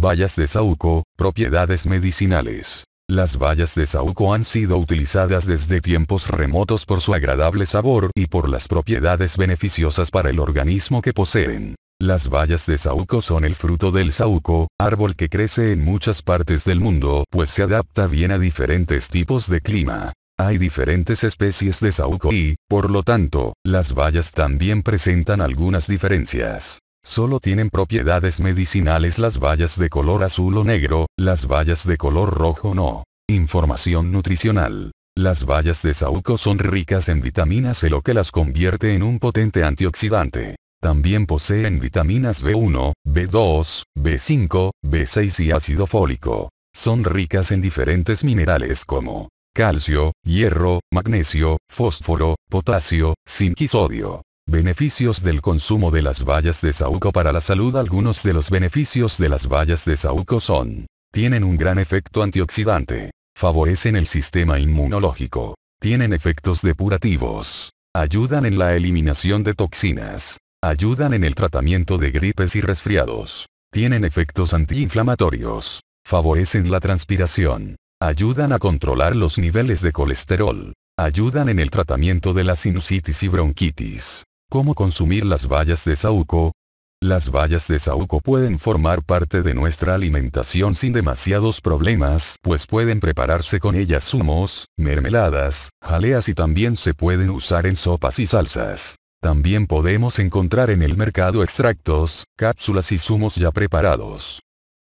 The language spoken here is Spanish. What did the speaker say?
Bayas de saúco, propiedades medicinales. Las bayas de saúco han sido utilizadas desde tiempos remotos por su agradable sabor y por las propiedades beneficiosas para el organismo que poseen. Las bayas de saúco son el fruto del saúco, árbol que crece en muchas partes del mundo pues se adapta bien a diferentes tipos de clima. Hay diferentes especies de saúco y, por lo tanto, las bayas también presentan algunas diferencias. Solo tienen propiedades medicinales las bayas de color azul o negro, las bayas de color rojo no. Información nutricional. Las bayas de saúco son ricas en vitaminas C lo que las convierte en un potente antioxidante. También poseen vitaminas B1, B2, B5, B6 y ácido fólico. Son ricas en diferentes minerales como calcio, hierro, magnesio, fósforo, potasio, zinc y sodio. Beneficios del consumo de las bayas de saúco para la salud Algunos de los beneficios de las bayas de saúco son. Tienen un gran efecto antioxidante. Favorecen el sistema inmunológico. Tienen efectos depurativos. Ayudan en la eliminación de toxinas. Ayudan en el tratamiento de gripes y resfriados. Tienen efectos antiinflamatorios. Favorecen la transpiración. Ayudan a controlar los niveles de colesterol. Ayudan en el tratamiento de la sinusitis y bronquitis. ¿Cómo consumir las bayas de saúco? Las bayas de saúco pueden formar parte de nuestra alimentación sin demasiados problemas, pues pueden prepararse con ellas zumos, mermeladas, jaleas y también se pueden usar en sopas y salsas. También podemos encontrar en el mercado extractos, cápsulas y zumos ya preparados.